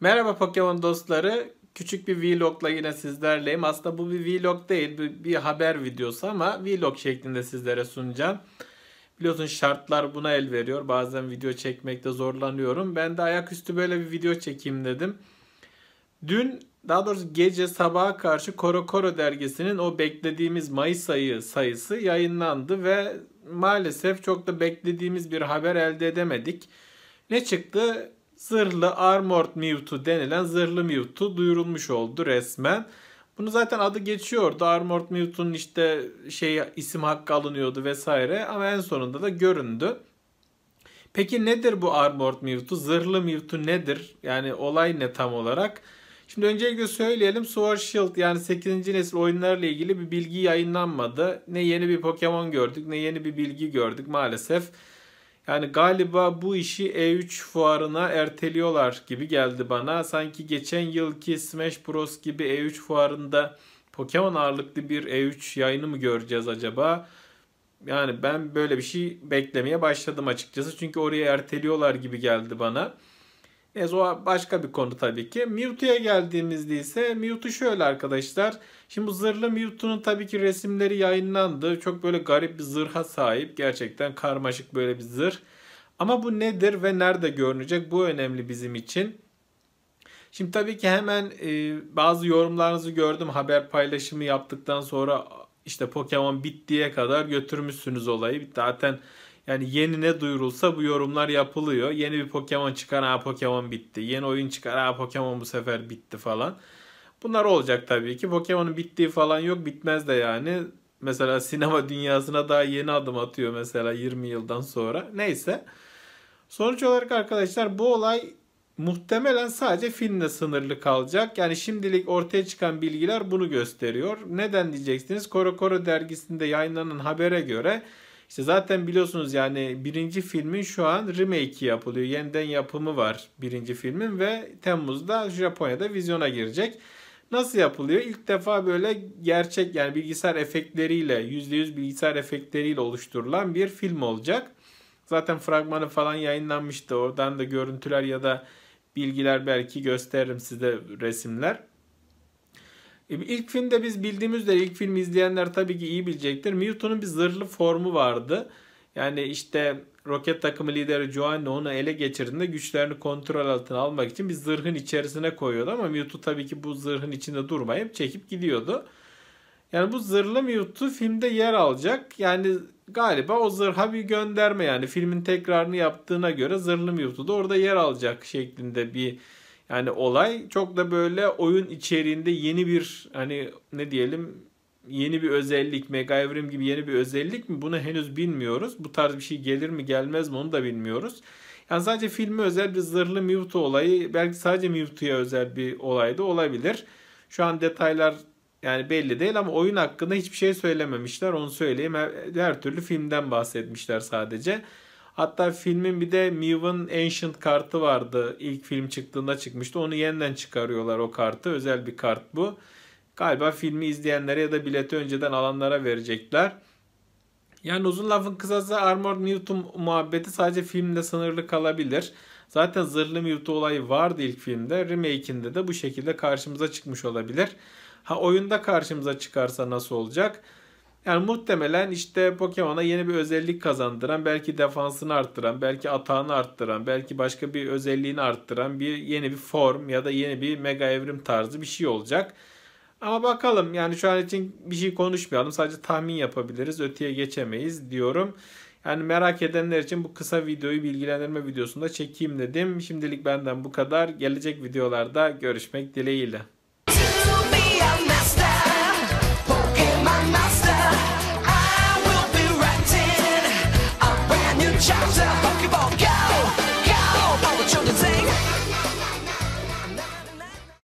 Merhaba Pokemon dostları. Küçük bir vlogla yine sizlerleyim. Aslında bu bir vlog değil, bir, bir haber videosu ama vlog şeklinde sizlere sunacağım. Biliyorsun şartlar buna el veriyor. Bazen video çekmekte zorlanıyorum. Ben de ayaküstü böyle bir video çekeyim dedim. Dün daha doğrusu gece sabaha karşı Koro Koro dergisinin o beklediğimiz Mayıs ayı sayısı yayınlandı ve maalesef çok da beklediğimiz bir haber elde edemedik. Ne çıktı? zırhlı Armored Mewtwo denilen zırhlı Mewtwo duyurulmuş oldu resmen. Bunu zaten adı geçiyordu. Armored Mewtwo'nun işte şey isim hakkı alınıyordu vesaire ama en sonunda da göründü. Peki nedir bu Armored Mewtwo? Zırhlı Mewtwo nedir? Yani olay ne tam olarak? Şimdi öncelikle söyleyelim Sword Shield yani 8. nesil oyunlarla ilgili bir bilgi yayınlanmadı. Ne yeni bir Pokemon gördük ne yeni bir bilgi gördük maalesef. Yani galiba bu işi E3 fuarına erteliyorlar gibi geldi bana. Sanki geçen yılki Smash Bros gibi E3 fuarında Pokemon ağırlıklı bir E3 yayını mı göreceğiz acaba? Yani ben böyle bir şey beklemeye başladım açıkçası. Çünkü oraya erteliyorlar gibi geldi bana o başka bir konu tabii ki. Mewtwo'ya geldiğimizde ise Mewtwo şöyle arkadaşlar. Şimdi bu zırhlı Mewtwo'nun tabii ki resimleri yayınlandı. Çok böyle garip bir zırha sahip. Gerçekten karmaşık böyle bir zırh. Ama bu nedir ve nerede görünecek? Bu önemli bizim için. Şimdi tabii ki hemen e, bazı yorumlarınızı gördüm. Haber paylaşımı yaptıktan sonra işte Pokemon bittiye kadar götürmüşsünüz olayı. Zaten yani yeni ne duyurulsa bu yorumlar yapılıyor. Yeni bir Pokemon çıkar ha Pokemon bitti. Yeni oyun çıkar ha Pokemon bu sefer bitti falan. Bunlar olacak tabii ki. Pokemon'un bittiği falan yok. Bitmez de yani. Mesela sinema dünyasına daha yeni adım atıyor mesela 20 yıldan sonra. Neyse. Sonuç olarak arkadaşlar bu olay muhtemelen sadece filmle sınırlı kalacak. Yani şimdilik ortaya çıkan bilgiler bunu gösteriyor. Neden diyeceksiniz? Korokoro dergisinde yayınlanan habere göre işte zaten biliyorsunuz yani birinci filmin şu an remake'i yapılıyor. Yeniden yapımı var birinci filmin ve Temmuz'da Japonya'da vizyona girecek. Nasıl yapılıyor? İlk defa böyle gerçek yani bilgisayar efektleriyle, %100 bilgisayar efektleriyle oluşturulan bir film olacak. Zaten fragmanı falan yayınlanmıştı. Oradan da görüntüler ya da bilgiler belki gösteririm size resimler. E, ilk filmde biz bildiğimiz üzere ilk filmi izleyenler tabii ki iyi bilecektir. Mewtwo'nun bir zırhlı formu vardı. Yani işte roket takımı lideri Joanne onu ele geçirdiğinde güçlerini kontrol altına almak için bir zırhın içerisine koyuyordu ama Mewtwo tabii ki bu zırhın içinde durmayıp çekip gidiyordu. Yani bu zırhlı Mewtwo filmde yer alacak. Yani galiba o zırha bir gönderme yani filmin tekrarını yaptığına göre zırhlı Mewtwo da orada yer alacak şeklinde bir yani olay çok da böyle oyun içeriğinde yeni bir hani ne diyelim yeni bir özellik, Mega gibi yeni bir özellik mi? Bunu henüz bilmiyoruz. Bu tarz bir şey gelir mi gelmez mi onu da bilmiyoruz. Yani sadece filmi özel bir zırhlı Mewtwo olayı belki sadece Mewtwo'ya özel bir olay da olabilir. Şu an detaylar yani belli değil ama oyun hakkında hiçbir şey söylememişler. Onu söyleyeyim. Her, her türlü filmden bahsetmişler sadece. Hatta filmin bir de Mewen Ancient kartı vardı. İlk film çıktığında çıkmıştı. Onu yeniden çıkarıyorlar o kartı. Özel bir kart bu. Galiba filmi izleyenlere ya da bileti önceden alanlara verecekler. Yani uzun lafın kısası Armored Mutant muhabbeti sadece filmde sınırlı kalabilir. Zaten zırhlı Mewtwo olayı vardı ilk filmde. Remake'inde de bu şekilde karşımıza çıkmış olabilir. Ha oyunda karşımıza çıkarsa nasıl olacak? Yani muhtemelen işte Pokemon'a yeni bir özellik kazandıran, belki defansını arttıran, belki atağını arttıran, belki başka bir özelliğini arttıran bir yeni bir form ya da yeni bir mega evrim tarzı bir şey olacak. Ama bakalım yani şu an için bir şey konuşmayalım. Sadece tahmin yapabiliriz. Öteye geçemeyiz diyorum. Yani merak edenler için bu kısa videoyu bilgilendirme videosunda çekeyim dedim. Şimdilik benden bu kadar. Gelecek videolarda görüşmek dileğiyle. chapter.